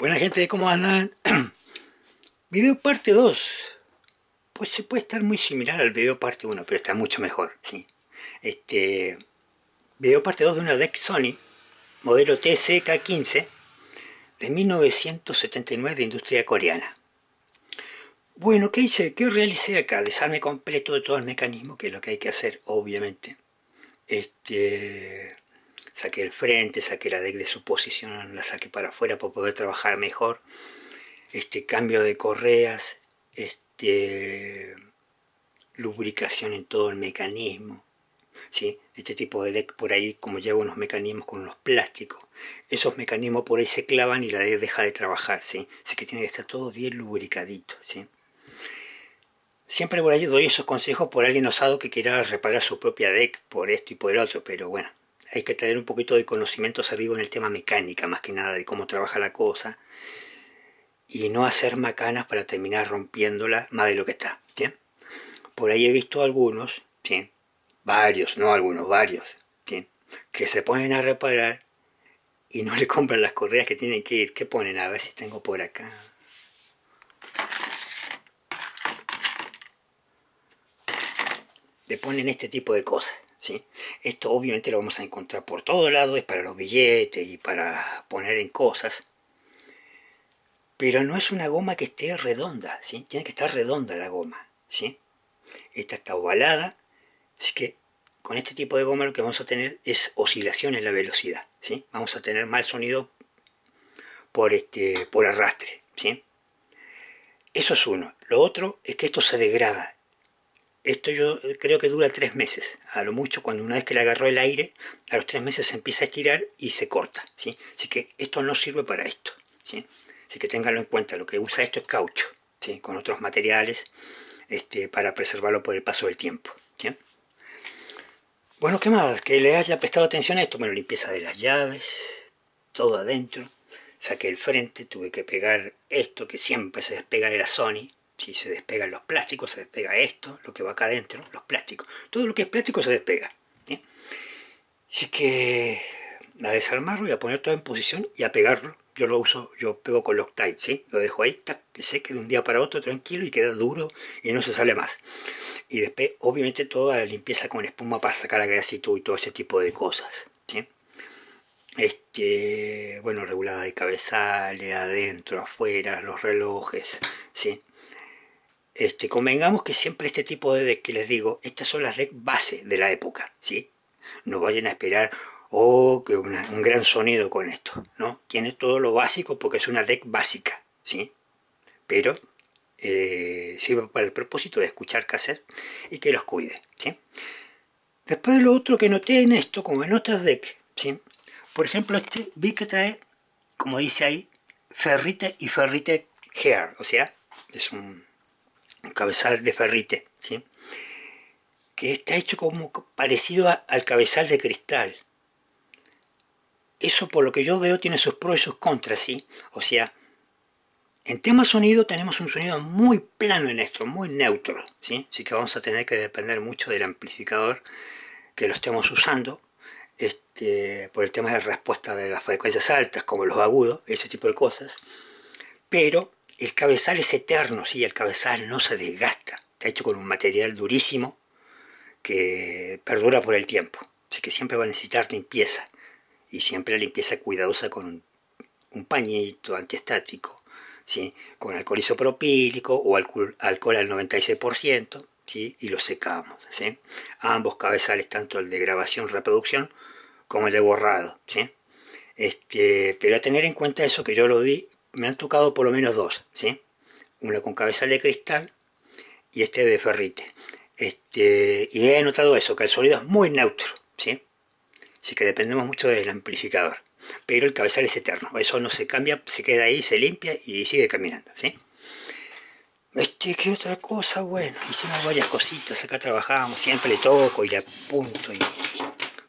Buenas gente, ¿cómo andan? video parte 2. Pues se puede estar muy similar al video parte 1, pero está mucho mejor, ¿sí? Este... Video parte 2 de una deck Sony, modelo TCK15, de 1979 de industria coreana. Bueno, ¿qué hice? ¿Qué realicé acá? Desarme completo de todo el mecanismo, que es lo que hay que hacer, obviamente. Este saqué el frente, saqué la deck de su posición, la saqué para afuera para poder trabajar mejor. Este cambio de correas, este lubricación en todo el mecanismo. ¿sí? Este tipo de deck por ahí, como lleva unos mecanismos con los plásticos, esos mecanismos por ahí se clavan y la deck deja de trabajar. ¿sí? Así que tiene que estar todo bien lubricadito. ¿sí? Siempre por ahí doy esos consejos por alguien osado que quiera reparar su propia deck por esto y por el otro, pero bueno, hay que tener un poquito de conocimiento sabido en el tema mecánica, más que nada, de cómo trabaja la cosa. Y no hacer macanas para terminar rompiéndola más de lo que está. Por ahí he visto algunos, varios, no algunos, varios, que se ponen a reparar y no le compran las correas que tienen que ir. ¿Qué ponen? A ver si tengo por acá. Le ponen este tipo de cosas. ¿sí? Esto obviamente lo vamos a encontrar por todos lado, es para los billetes y para poner en cosas. Pero no es una goma que esté redonda, ¿sí? Tiene que estar redonda la goma, ¿sí? Esta está ovalada, así que con este tipo de goma lo que vamos a tener es oscilación en la velocidad, ¿sí? Vamos a tener mal sonido por, este, por arrastre, Eso es uno. Lo otro es que esto se degrada. Esto yo creo que dura tres meses, a lo mucho cuando una vez que le agarró el aire, a los tres meses se empieza a estirar y se corta, ¿sí? Así que esto no sirve para esto, ¿sí? Así que ténganlo en cuenta, lo que usa esto es caucho, ¿sí? Con otros materiales este, para preservarlo por el paso del tiempo, ¿sí? Bueno, ¿qué más? Que le haya prestado atención a esto, bueno, limpieza de las llaves, todo adentro, saqué el frente, tuve que pegar esto que siempre se despega de la Sony, si se despegan los plásticos, se despega esto, lo que va acá adentro, los plásticos. Todo lo que es plástico se despega. Así que a desarmarlo y a poner todo en posición y a pegarlo. Yo lo uso, yo pego con loctite, ¿sí? Lo dejo ahí, que de un día para otro tranquilo y queda duro y no se sale más. Y después, obviamente, toda la limpieza con espuma para sacar agresito y todo ese tipo de cosas, ¿sí? Este, bueno, regulada de cabezales, adentro, afuera, los relojes, ¿sí? Este, convengamos que siempre este tipo de deck que les digo, estas son las decks base de la época, ¿sí? No vayan a esperar, oh, que un gran sonido con esto, ¿no? Tiene todo lo básico porque es una deck básica, ¿sí? Pero eh, sirve para el propósito de escuchar cassette y que los cuide, ¿sí? Después lo otro que noté en esto, como en otras decks, ¿sí? Por ejemplo, este vi que trae, como dice ahí, ferrite y ferrite hair, o sea, es un un cabezal de ferrite, ¿sí? que está hecho como parecido al cabezal de cristal. Eso por lo que yo veo tiene sus pros y sus contras, ¿sí? O sea, en tema sonido tenemos un sonido muy plano en esto, muy neutro, ¿sí? Así que vamos a tener que depender mucho del amplificador que lo estemos usando, este, por el tema de respuesta de las frecuencias altas, como los agudos, ese tipo de cosas. Pero el cabezal es eterno, sí, el cabezal no se desgasta. Está hecho con un material durísimo que perdura por el tiempo. Así que siempre va a necesitar limpieza. Y siempre la limpieza cuidadosa con un pañito antiestático, ¿sí? con alcohol isopropílico o alcohol, al 96%, ¿sí? y lo secamos. ¿sí? Ambos cabezales, tanto el de grabación, reproducción, como el de borrado. ¿sí? Este, pero a tener en cuenta eso que yo lo vi me han tocado por lo menos dos, ¿sí? Una con cabezal de cristal y este de ferrite. Este, y he notado eso, que el sonido es muy neutro, ¿sí? Así que dependemos mucho del amplificador. Pero el cabezal es eterno, eso no se cambia, se queda ahí, se limpia y sigue caminando, ¿sí? Este, ¿qué otra cosa? Bueno, hicimos varias cositas, acá trabajábamos, siempre le toco y le apunto y...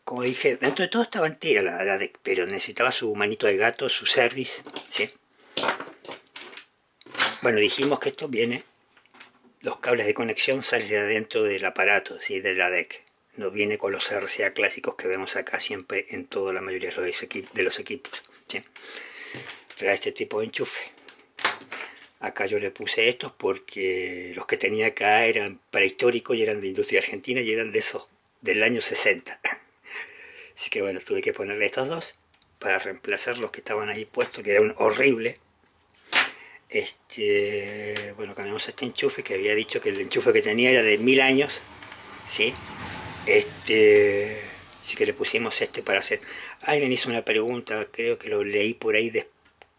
Como dije, dentro de todo estaba entera la, pero necesitaba su manito de gato, su service, ¿sí? Bueno, dijimos que esto viene, los cables de conexión salen de adentro del aparato, ¿sí? de la DEC. No viene con los RCA clásicos que vemos acá siempre en toda la mayoría de los equipos. Trae este tipo de enchufe. Acá yo le puse estos porque los que tenía acá eran prehistóricos y eran de industria argentina y eran de esos del año 60. Así que bueno, tuve que ponerle estos dos para reemplazar los que estaban ahí puestos, que eran horribles este, bueno, cambiamos este enchufe que había dicho que el enchufe que tenía era de mil años, ¿sí? Este, así que le pusimos este para hacer. Alguien hizo una pregunta, creo que lo leí por ahí de,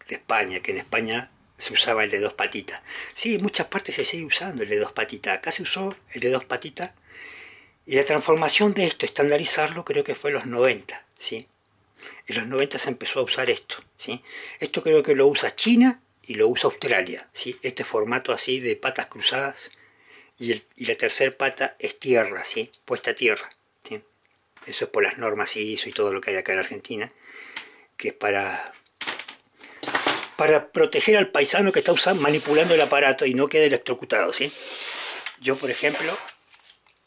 de España, que en España se usaba el de dos patitas. Sí, en muchas partes se sigue usando el de dos patitas. Acá se usó el de dos patitas. Y la transformación de esto, estandarizarlo, creo que fue en los 90, ¿sí? En los 90 se empezó a usar esto, ¿sí? Esto creo que lo usa China y lo usa Australia, ¿sí? este formato así de patas cruzadas y, el, y la tercera pata es tierra, ¿sí? puesta tierra. Eso es por las normas ISO y todo lo que hay acá en Argentina, que es para, para proteger al paisano que está usando, manipulando el aparato y no quede electrocutado. ¿sí? Yo, por ejemplo,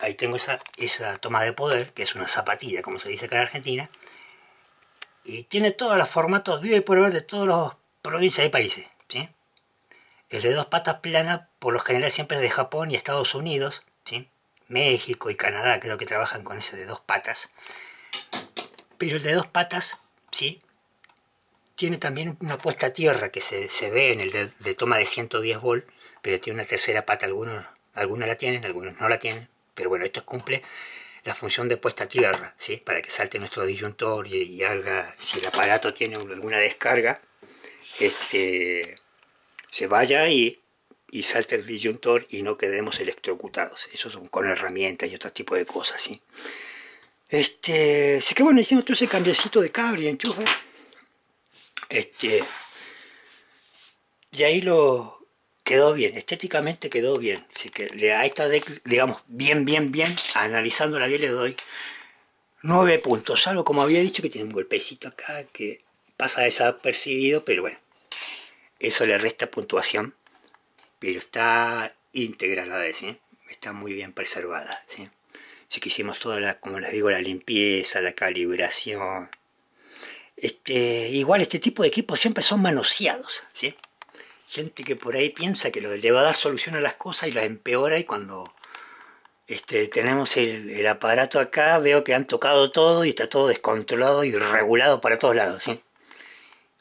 ahí tengo esa, esa toma de poder, que es una zapatilla, como se dice acá en Argentina, y tiene todos los formatos, vive y por ver de todas las provincias y países. ¿sí? El de dos patas plana por lo general, siempre es de Japón y Estados Unidos, México y Canadá creo que trabajan con ese de dos patas. Pero el de dos patas, ¿sí? Tiene también una puesta a tierra que se, ve en el de, toma de 110 volt, pero tiene una tercera pata. Algunos, algunos la tienen, algunos no la tienen. Pero bueno, esto cumple la función de puesta a tierra, ¿sí? Para que salte nuestro disyuntor y, y haga, si el aparato tiene alguna descarga, este, se vaya y, y salte el disyuntor y no quedemos electrocutados. Eso son con herramientas y otro tipo de cosas, ¿sí? Este, así que bueno, hicimos todo ese cambiecito de cable y enchufe. Este, y ahí lo quedó bien, estéticamente quedó bien. Así que a esta digamos, bien, bien, bien, analizándola bien le doy 9 puntos, salvo como había dicho que tiene un golpecito acá que pasa desapercibido, pero bueno, eso le resta puntuación, pero está íntegra la ¿sí? está muy bien preservada. ¿sí? Así que hicimos toda la, como les digo, la limpieza, la calibración. Este, igual este tipo de equipos siempre son manoseados, ¿sí? Gente que por ahí piensa que lo, le va a dar solución a las cosas y las empeora y cuando este, tenemos el, el aparato acá veo que han tocado todo y está todo descontrolado y regulado para todos lados, ¿sí?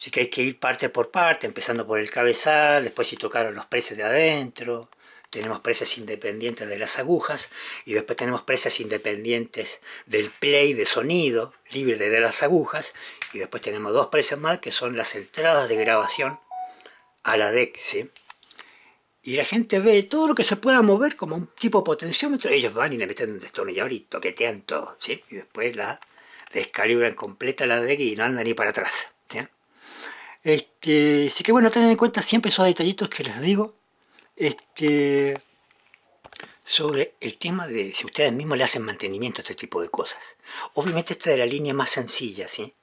Así que hay que ir parte por parte, empezando por el cabezal, después si tocaron los preces de adentro, tenemos precios independientes de las agujas y después tenemos precios independientes del play de sonido, libre de las agujas, y después tenemos dos precios más que son las entradas de grabación a la DEC, ¿sí? Y la gente ve todo lo que se pueda mover como un tipo potenciómetro, ellos van y le meten un destornillador y toquetean todo, ¿sí? Y después la descalibran completa la DEC y no andan ni para atrás, ¿sí? Este, así que bueno, tener en cuenta siempre esos detallitos que les digo este, sobre el tema de si ustedes mismos le hacen mantenimiento a este tipo de cosas. Obviamente esta es la línea más sencilla, ¿sí?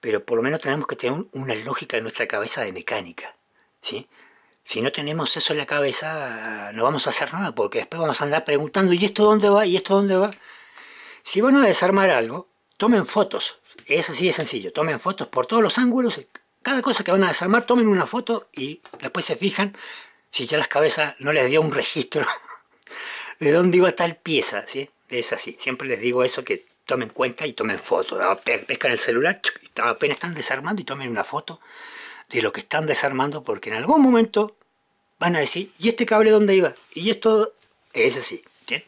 Pero por lo menos tenemos que tener una lógica en nuestra cabeza de mecánica, ¿sí? Si no tenemos eso en la cabeza, no vamos a hacer nada, porque después vamos a andar preguntando, ¿y esto dónde va? ¿Y esto dónde va? Si van a desarmar algo, tomen fotos. Es así de sencillo. Tomen fotos por todos los ángulos cada cosa que van a desarmar, tomen una foto y después se fijan si ya las cabezas no les dio un registro de dónde iba tal pieza, ¿sí? Es así, siempre les digo eso, que tomen cuenta y tomen foto. Ah, pescan el celular, apenas están desarmando y tomen una foto de lo que están desarmando, porque en algún momento van a decir, ¿y este cable dónde iba? Y esto es así, ¿sí?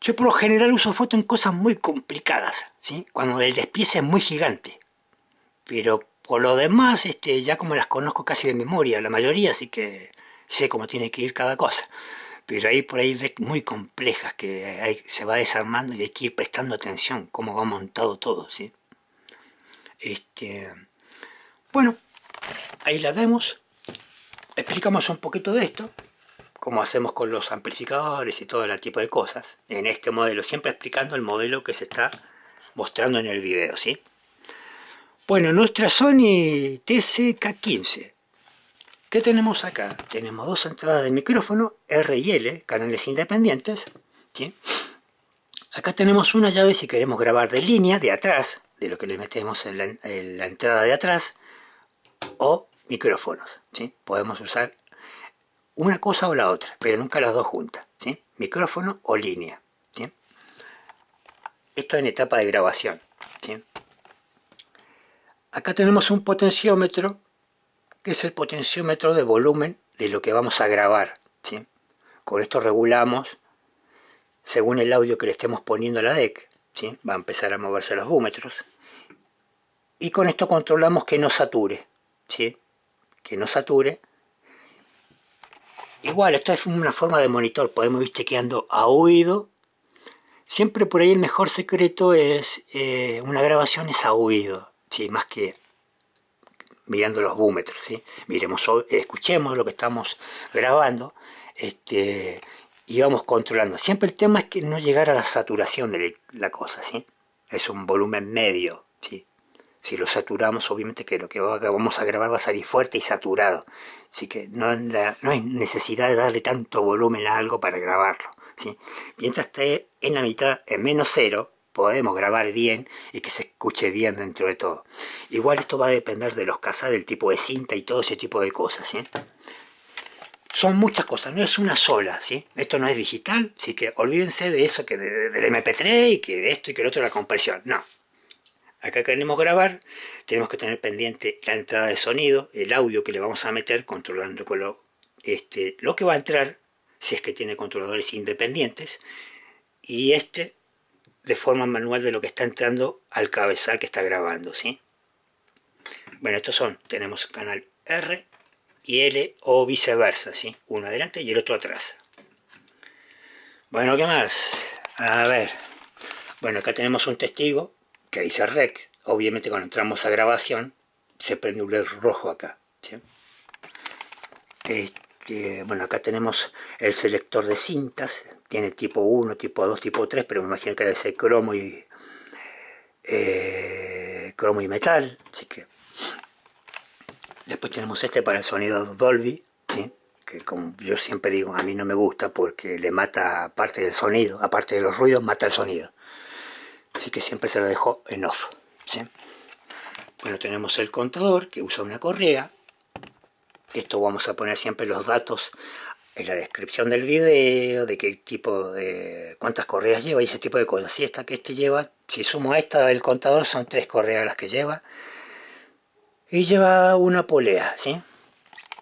Yo por lo general uso foto en cosas muy complicadas, ¿sí? Cuando el despiece es muy gigante. Pero por lo demás, este, ya como las conozco casi de memoria, la mayoría, así que sé cómo tiene que ir cada cosa. Pero hay por ahí decks muy complejas que se va desarmando y hay que ir prestando atención cómo va montado todo, ¿sí? Este, bueno, ahí la vemos. Explicamos un poquito de esto, como hacemos con los amplificadores y todo el tipo de cosas, en este modelo, siempre explicando el modelo que se está mostrando en el video, ¿sí? Bueno, nuestra Sony TCK15. ¿Qué tenemos acá? Tenemos dos entradas de micrófono R y L, canales independientes. ¿sí? Acá tenemos una llave si queremos grabar de línea, de atrás, de lo que le metemos en la, entrada de atrás, o micrófonos. ¿sí? Podemos usar una cosa o la otra, pero nunca las dos juntas. ¿sí? Micrófono o línea. Esto en etapa de grabación. ¿sí? Acá tenemos un potenciómetro, que es el potenciómetro de volumen de lo que vamos a grabar. ¿sí? Con esto regulamos según el audio que le estemos poniendo a la DEC. ¿sí? Va a empezar a moverse los búmetros. Y con esto controlamos que no sature. ¿sí? Que no sature. Igual, esto es una forma de monitor. Podemos ir chequeando a oído. Siempre por ahí el mejor secreto es eh, una grabación es a oído más que mirando los búmetros. ¿sí? Miremos, escuchemos lo que estamos grabando este, y vamos controlando. Siempre el tema es que no llegar a la saturación de la cosa. ¿sí? Es un volumen medio. ¿sí? Si lo saturamos, obviamente que lo que vamos a grabar va a salir fuerte y saturado. Así que no, no hay necesidad de darle tanto volumen a algo para grabarlo. ¿sí? Mientras esté en la mitad, en menos cero, podemos grabar bien y que se escuche bien dentro de todo. Igual esto va a depender de los casas, del tipo de cinta y todo ese tipo de cosas, Son muchas cosas, no es una sola, Esto no es digital, así que olvídense de eso, que del MP3 y que de esto y que el otro la compresión, no. Acá queremos grabar, tenemos que tener pendiente la entrada de sonido, el audio que le vamos a meter, controlando este, lo que va a entrar, si es que tiene controladores independientes, y este de forma manual de lo que está entrando al cabezal que está grabando, ¿sí? Bueno, estos son, tenemos canal R y L o viceversa, ¿sí? Uno adelante y el otro atrás. Bueno, ¿qué más? A ver. Bueno, acá tenemos un testigo que dice REC. Obviamente cuando entramos a grabación se prende un LED rojo acá, este, bueno, acá tenemos el selector de cintas, tiene tipo 1, tipo 2, tipo 3, pero me imagino que debe ser cromo y, eh, cromo y metal, Después tenemos este para el sonido Dolby, que como yo siempre digo, a mí no me gusta porque le mata parte del sonido, aparte de los ruidos, mata el sonido. Así que siempre se lo dejo en off. Bueno, tenemos el contador que usa una correa, esto vamos a poner siempre los datos en la descripción del video, de qué tipo de cuántas correas lleva y ese tipo de cosas. Si esta que este lleva, si sumo esta del contador, son tres correas las que lleva. Y lleva una polea, ¿sí?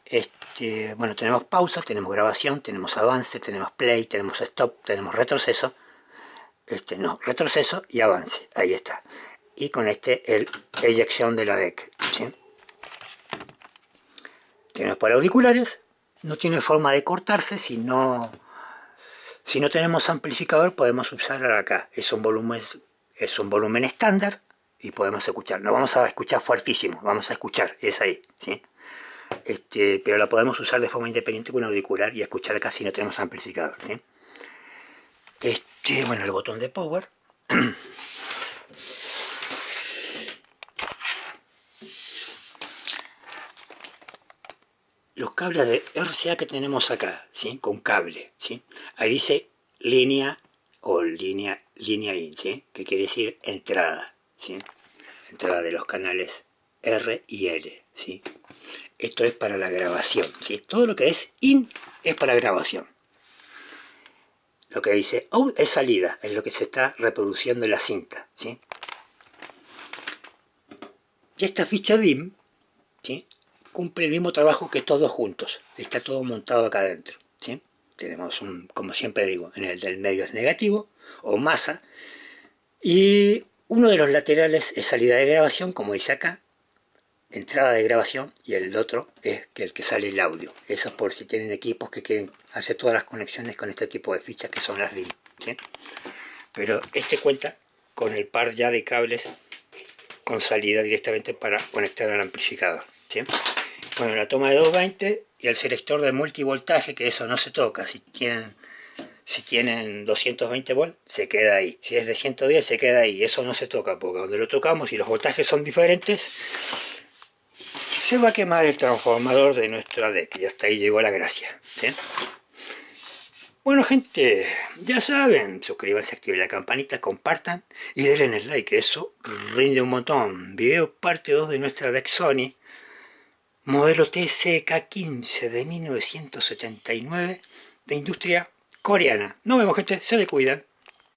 Este, bueno, tenemos pausa, tenemos grabación, tenemos avance, tenemos play, tenemos stop, tenemos retroceso. Este, no, retroceso y avance, ahí está. Y con este, el eyección de la deck, ¿sí? tenemos para audiculares, no tiene forma de cortarse, si no, si no tenemos amplificador podemos usar acá, es un volumen, es un volumen estándar y podemos escuchar, no vamos a escuchar fuertísimo, vamos a escuchar, es ahí, ¿sí? Este, pero la podemos usar de forma independiente con audicular y escuchar acá si no tenemos amplificador, ¿sí? Este, bueno, el botón de power, cable cables de RCA que tenemos acá, ¿sí? Con cable, ¿sí? Ahí dice línea o línea, línea in, ¿sí? Que quiere decir entrada, ¿sí? Entrada de los canales R y L, ¿sí? Esto es para la grabación, ¿sí? Todo lo que es in es para grabación. Lo que dice out es salida, es lo que se está reproduciendo en la cinta, ¿sí? Y esta ficha DIM, ¿sí? cumple el mismo trabajo que todos juntos. Está todo montado acá adentro. ¿sí? Tenemos un, como siempre digo, en el del medio es negativo o masa. Y uno de los laterales es salida de grabación, como dice acá, entrada de grabación, y el otro es que el que sale el audio. Eso por si tienen equipos que quieren hacer todas las conexiones con este tipo de fichas que son las DIM. Pero este cuenta con el par ya de cables con salida directamente para conectar al amplificador. Bueno, la toma de 220 y el selector de multivoltaje, que eso no se toca. Si tienen, si tienen 220 volts, se queda ahí. Si es de 110, se queda ahí. Eso no se toca, porque donde lo tocamos y los voltajes son diferentes, se va a quemar el transformador de nuestra deck. Y hasta ahí llegó la gracia. Bueno gente, ya saben, suscríbanse, activen la campanita, compartan y denle el like, eso rinde un montón. Video parte 2 de nuestra deck Sony modelo TCK15 de 1979 de industria coreana. Nos vemos gente, se le cuidan.